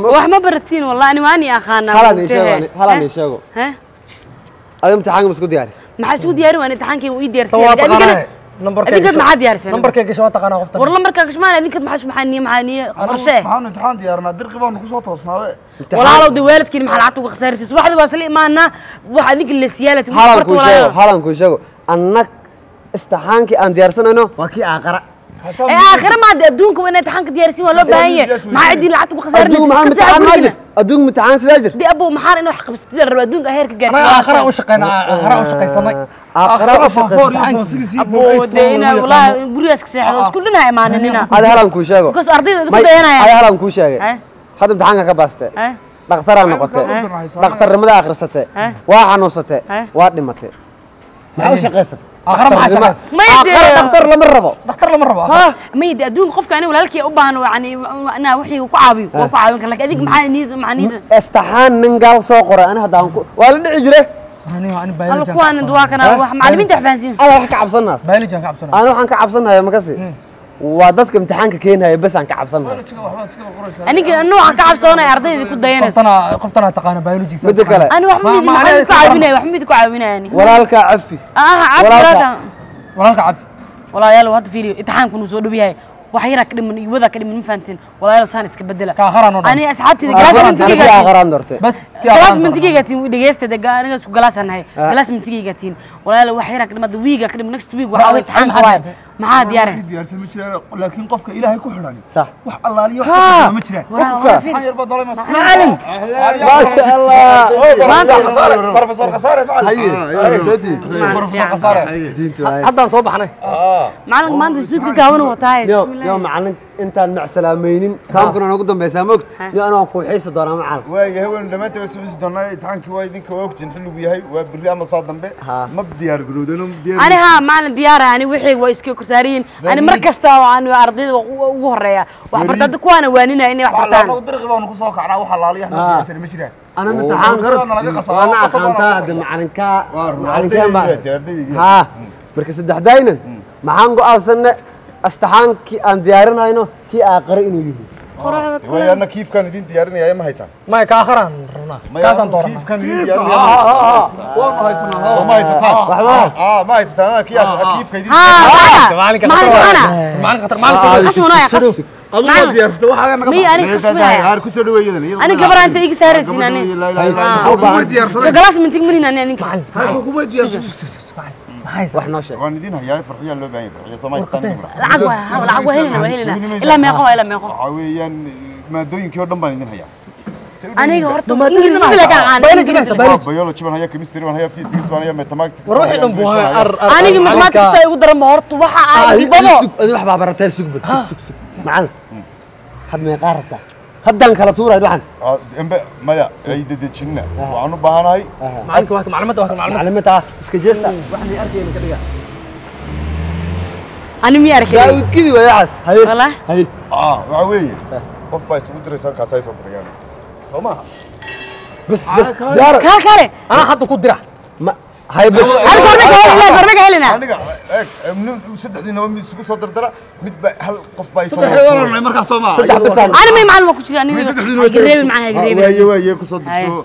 وح ما برتين والله أنا ماني أخانا هلا نيشيغو هلا إيه؟ نيشيغو ها هذا امتحانك مسكو دياريس ما حسو دياري وانا امتحانكي وي ديارسي يعني سوا تقاني نمبر كي قد ما حد يارسي يعني. نمبر كي شو تقانا قفت والله نمبر كي شمال انا قد ما حسو محاني محاني قرشي انا امتحان ديارنا دير قبا نخو صوت وصنا ولا لو دي والد كين محل عطوك خسارسي سواحد واسلي ما انا واحد نيك اللي سيالة هلا نكو شاكو هلا نكو شاكو انك استحانكي ان ديارسنا نو وكي اقرأ إيه، آخر ما أدونك وين امتحانك ديارسين ولا باهية مع عدي لعتك وخسارة أدونك مع امتحان ماجر أدونك امتحان سلاجر دي أبو محار إنه حق بس تدرب أدونك أهيرك قال آخر وشقين آخر وشقين صنعي آخر آه، وشقين أبو دينا والله برياسك سيحة آه. كلنا إيماننا يعني هذا هلا نكون شاقو كوس أرضي دينا هذا هلا نكون شاقو هذا امتحانك كباسته إيه. دكتور أنا قلت دكتور رمضان آخر سته إيه. واحد نص سته واحد متى ما هو شقيسه اخر مره عشان ما يدي اختار له من ربو اختار له من ربو ما يدي ادون قفك انا ولا لكي ابان يعني انا وحي وكعابي وكعابي قال لك اديك معاني نيز معاني استحان من قال سو قرا انا هدا والد عجره انا انا بايلو جان انا معلمين تحفانزين انا وحك عبصناس بايلو جان كعبصناس انا وحك عبصناس يا مكسي waa dadka imtixaanka keenaya bes aan ka cabsanahay aniga nooca ka cabsoonaya ardayda ku dayanayso qoftana taqaana biology mid kale ani wax mid ku caawinay wax mid ku caawinay ani walaalka cafi ah cafi walaalka cafi walaalayaal hadda fiiriyo imtixaanku nuu soo dhow yahay wax yaraa ka dhiman iyo wadaa ka dhiman ma fahanteen walaalayaal saan iska bedela ani asxaabtayda galaas mintigeyga qaraan dorte bas galaas mintigeyga tiin dhageysteeda anigaas ku galaasanahay ah. galaas mintigeyga tiin walaalayaal wax yaraa ka dhimada wiiga ka dhiman next week waxa imtixaan ku maxaa diyaareen diyaarsan ma jiraan laakiin qofka ilaahay ku xidhan sax wax allaaliyo ma jiraan waxaan yarba dalay macalin ma sha allah maanta khasaare oh, professor khasaare macalin professor khasaare diintu haddaan soo baxnay ah. macalin maanta oh, suudka gaawan wataa bismillah yow macalin intaan macsalaameynin taamkuna noogu dambaysaa moogta ni anoo kuuxaysi doonaa macalin waaya haween dhammaanta way suxisi doonaa imtixaankii waa idinka waa ogtiin xilligu yahay waa berri ama saa dambe ma diyaar garowdeen ani haa maalin diyaara ani wixayga waa iska korsaariyiin ani mar kasta oo aan ardayda ugu horeeya waxbarta hadda kuwaana waaninaya inay waxbartaan dariqi baan ku soo kacnaa waxa laaliya xilligaasina ma jiraan أنا امتحان قرب وأنا أخانتها هذا معلنكا معلنكا ها مركز الدحداينا معانقو أصلنا astaxaankii aan diyaarinayno kii aaqare inuu yihi wayaana kiifkaan idin diyaarinaya ma haysaan may kaakaraan rabnaa kaasaan doornaa kiifkaan idin diyaarinaya ma haysataan ma haysataan ah, ah. kiifka idin ah, نعم. أنا ديار استوى يعني. أنا نقبل. مي أنا كسبها. أنا كسر دوي يدنا. أنا أقول لك أنا أقول لك أنا. لا لا لا. آه. أبو ديار. سجلاس من تيجي منين أنا يعني أنا. معل. هاي سو أبو ديار. محايس واحنا وش وانا دينا يا فرحيه لو باين فرحيه سما يستنى العقوه العقوه هنا وهنا الا ما يقوى الا ما يقوى يعني عويان ما دوين كيو دم بان هيا aniga horta ingiriis ma yaqaan biology baan hayaa chemistry baan hayaa physics baan hayaa mathematics war wixii dhanbu aniga mathematics ay ugu daran ma horta waxa aan bado wax baa baratay sugbad sug sug macallin had meeqaa rabtaa haddaan kala tuurayn waxan embe maya ay dedejinna waxaan u baahanahay macalinka waa macluumaad waa macluumaad macluumaad ah iska jeesta waxaan arkayna ka dhiga ani mi arkay daawud kibi way waxas hay wala hay ah waxa weeye qof baa isugu diray sarkaas ay soo dirayaan soo maaha bas bas yaar kale kale ana hadda ku dira ma hay bas arkaarna ka helina arkaarna ka helina aniga saddexdiinaba mid isugu soo dardara midba hal qof baamarkaa soomaaanima macalin ku jira saddexdiinaba waaye waaye kusoo darso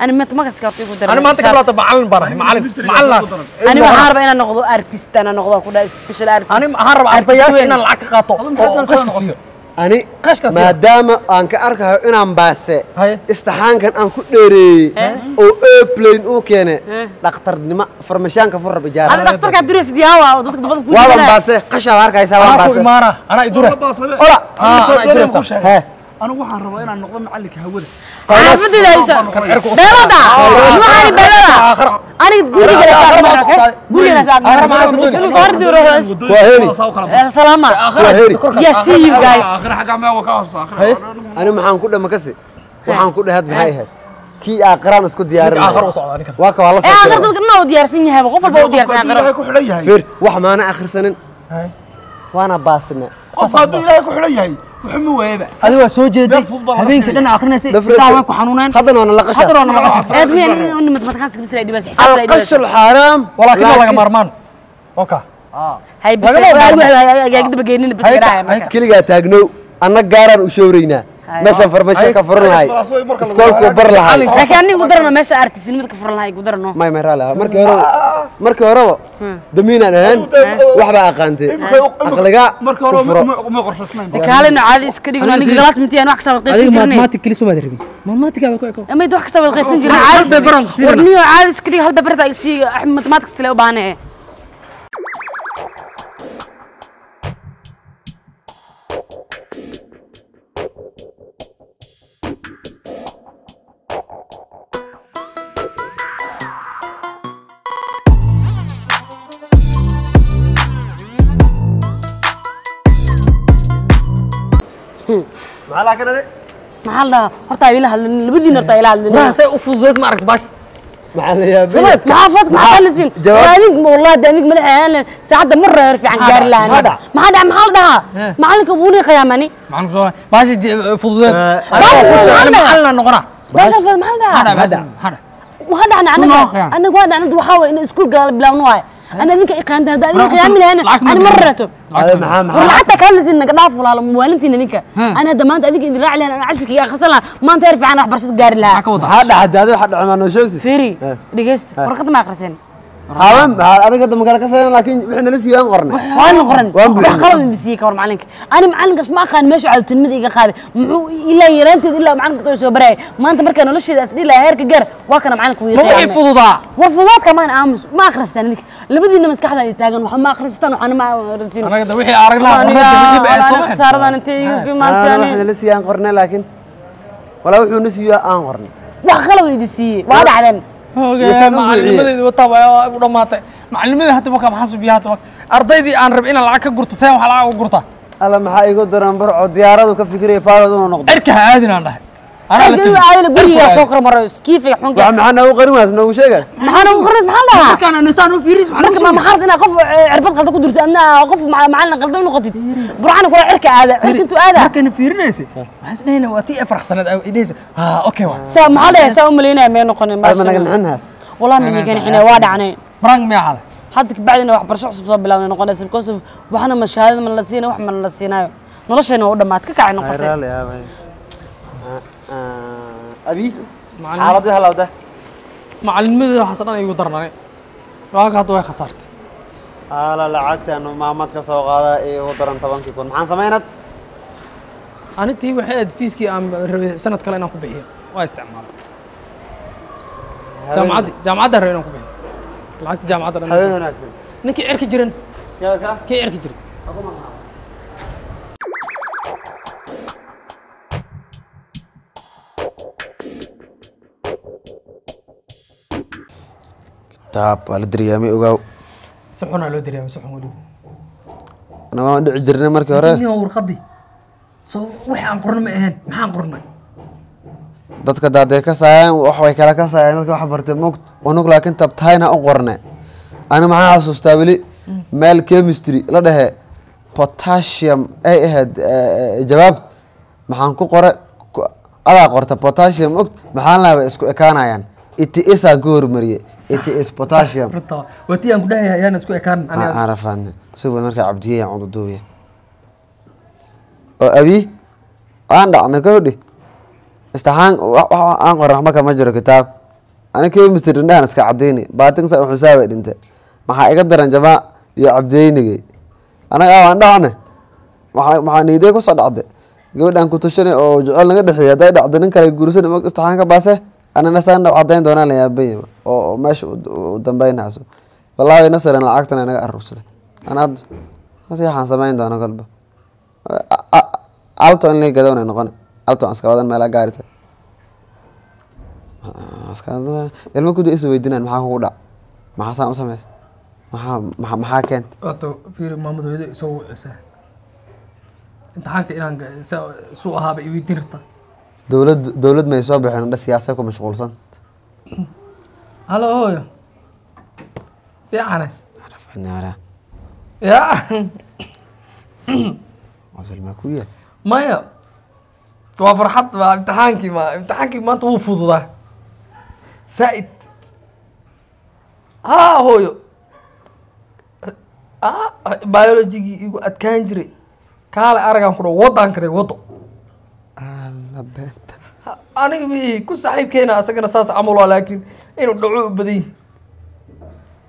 أنا مت ما قصدت يقول درب أنا ما أنت قبل طبعا معلم برا معلم معلم أنا ما هارب أنا نقض أرتيست أنا نقض كده سبيشال أرتيست أنا ما هارب أرتيست أنا العك قاطو قش كسير أنا قش كسير ما دام أنك أركه أنا مباسة استحان كان أنك دري أو أبلين أو كأنه لقطر نما فرمشان كفر بجارة أنا لقطر كدرس دياوا وضدك بضدك والله مباسة قش أركه يسوي مباسة أنا أنا إدورة أنا إدورة anigu waxaan rabaa inaan noqdo macalinka hawada ani maxaan ku dhama kasi waxaan ku dhahad maxay ahayd kii aakhiraan isku diyaarinaya eh, wax maana akhrisanin waana baasne qof oh, hadduu ilaahay ku xidhan yahay wuxuma weeba adi waa soo jeeday habeenkii dhan akrinaysay ilaa way ku xanuuneen haddana waana laqashaas haddana waana laqashaas aadmiya in matmadkaas kabis laa dhibaas xisaab laa dhibaas alqashul xaraam walaakin waa laga marmaan oka ah. hay bis agaagdaba geenina bis garaaye marka keligaa taagnow anna gaaraan u showraynaa meeshaan farmashiya ka furan lahay iskoolku bar lahay laakiin anigu darana meesha artisinimada ka furan lahay gu darano may may raali markii horeba ah. markii horeba damiinaan ahaan waxbaa aqaantay aqliga kaalina caadi iska dhigin aniga galaas mintiyaan wax kasta qaybsan jirnay adiga maadmaatig kaliya somaad rabin maadmaatiga waa ku ekaan amay wax kasta wada qaybsan jirnay caadi iska dhig halba barta isi axmed ah, maadmaatig kasta lee u baahanee maxaa la horta ayla hadlan labadiina horta ayla hadlan waa say u fududeed ma aragtay bash fudeed maxaa fad maxaa kalisin raadin wallahi de anig madax aan saacada mar reer fiican gaari lahayn maxaa dhaca maxaa la dhahaa eh. macalinka wuu ni qiyaamani macalinka soo bash fududeed eh, macalin la noqona bash fududeed maxaa la dhahaa hadha hadha anaga anaga waxaa weeye in iskuul gala bilaabno waaye انا ذيك اقامت انا قيام هنا انا مرته حتى كان لزنا قضاء فلان موالنتي نيكا انا هذا ما انت اذيك ذراع لي انا عشرك يا خسر ما انت عارف عن احبر ست قاري لها هذا هذا حد عمان وشوكتي فيري دقيست ورقه ما اقرا aniga hadda magaalo ka saarana laakiin wixii nala siiyey waan qornay waan qoran wax qalad idin siiyey ka hor macalinka ani macalinkaas ma aqaan meeshu cadotinimada iga qaaday muxuu ilaa yaraanteed ilaa macalinka too soo barayay maanta markaa nolosheeda is dhilaya heerka gaar waa kana macalinka wiil ma way fududaa war fududaadka maana aamus ma akhristaan idinka labadiina maskaxda ay taagan waxa ma akhristaan waxaana ma akhrisin anaga da wixii aragnaa qornay khasaaradan intay igu imaantaani ah, wax nala siiyey aan qornay laakiin walaa wuxuu na siiyey aan qornay wax qalad idin siiyey waa dhacdan macalinimadaydi wataa waa u dhammaatay macalinimadii hadda wakaa maxaa subiya hadda ardaydii aan rab inaan lacag ka gurto see waxaa lacag u gurtaa alla maxaa igu daraan barco diyaaradu ka fikiraya paalod inuu noqdo cirka ha aadin aan dhahay أنا لا عائلة قولي يا سكر مرة كيف حنك معنا وقرن واسنا وشجع معنا وقرن معنا لا كان إنسان وفيرس معنا ما حارت آه، أنا قف عربت خلت قدرت أنا قف مع معنا غلطة ونقطة برعنا كل عرك هذا عرك أنتوا هذا كان فيرناس حسنا هنا وقتي أفرح سنة أو إديس ها آه، أوكي وا سام عليه سام ملينا ما نقن ما أنا عنها والله مني كان حنا واد عني مرنج ما حال حدك بعدنا واحد برشح صب بلا نقن سب كوسف وحنا مشاهد من لسينا وح من لسينا نرشنا ودمات كعين نقطة abi xaaladii halawda macalinimada waxaas dhan igu darnane lacag hadda way khasaartay ala lacagtan maamad ka soo qaada ee ugu daran tobankii kun maxaan samaynad anitii waxay aad fiiskii aan rabay sanad kale inaan ku bixiyo waa isticmaalay jaamacaddi jaamacadda rabay inaan ku bixiyo lacagta jaamacadda dhan habeen wanaagsan ninkii cerki jiran kii cerki jiran taab waa la daryaamay ogaaw dhici jirnay markii hore warqadii soo wixii aan qorno ma ahayn maxaan unug laakiin tabtayna u qorne ani maxaa xasuustaa weli mm. meel chemistry la dhehe potassium ay ahayd eh, jawaab maxaan ku qore adaa qorta potassium ogt maxaan laaba isku ekaanayaan itiisaan aan ku hormariyey ats potasium wati aan ku dhahayaa ayaan isku ekaan aan rafaadna abi aan dhacna kahudhi aan qoran maka ma jiro kitaab ana iska cadayni baatinsa xusaaba dhinta maxaa iga daran jamaa iyo cabdiyeynigay anaga aan dhacne maxaa niidee kusoo dhacde gabadhaan kutushanay oo jecel naga dhexeeya hadday dhacdo nin kale guursan istaxaan ka baase anana saan dhab cadayn doonaan la yaabanyaa oo meesha u dambeynayso wallaahi nasarin lacagtan inaga aruursatay an hadda waxaan samayn doona kolba alto in laga gadowna noqon alto aan iska wadan meelaa gaarita ah, ilmo kuda is weydinaan maxaa kugu dhac maxaa saan u sameys maxaa maa maxaa keenta dowlad dowlad may soo baxeen dha siyaasa ku mashquulsan Halo hooyo. Fiicane. Arafadnaara. Ya. Wasal ma ku yaal? Maya. Waa farxad waa imtixaankii ma imtixaankii maanta wuu fududaa. Saa'id. Haa hooyo. biologigii igu adkaan jiray kaale aragaan ku dhaw wadaan karay wado. Alla beenta aniga m ku saaxiibkeena asagana saas camula laakiin inuu dhaco u badany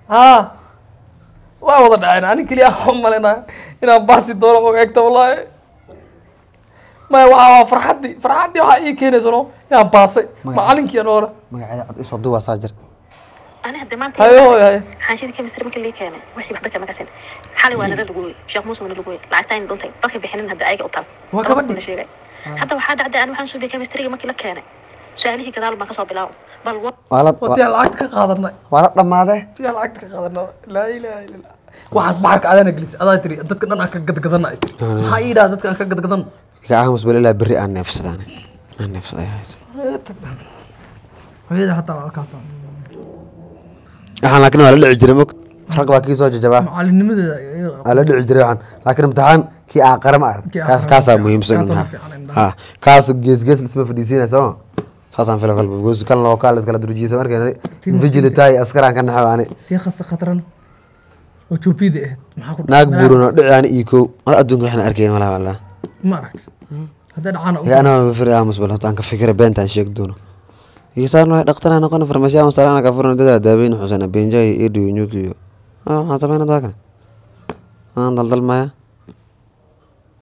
ha waa wada dhaceen anin keliya waxu inaan baasi doono o eegta wallaahi maya waa waa farxaddii farxaddii waxaa ii keenaysa inaan baasay macalinkii an magaceeda cod isoo duubaa saa jir أنا هدمانتي hadda waxaa dhacday aan waxaan suubiyay kemistriga markii la keenay su-aalihii gadaal baan kasoo bilaabo bal watiyaa lacagta ka qaadanay waa la dhammaadee watiyaa lacagta ka qaadanay laa ilaaha illa allah waxaas baxarka adana gelisay adaa tiri dadka dhan aan ka gadgadana ay tiri maxaa ii dhaha dadka aan ka gadgadana iga aamus bal ilaa berri aan neefsadaan aan neefsaday hooyada hataa waa kaasaan waxaan laakiin waa la dhici jiray mog rag baa kii soo jajabaa la dhici jira waan laakiin imtixaankii aa qara ma arag kaasaa muhiimsan geesgees lisma fadhiisiina saasaan fila kalba goos kan loo askaraan ka naxo ani eh. naag buurano dhici ani kow mar adduunka waxna arkayn malaha wallah anaa firi aamusbal ka fikira dadaa daabeyn xusana benjay iyo nyukiyo ఆ అర్థమైనదాకా దల్దల్ మాయా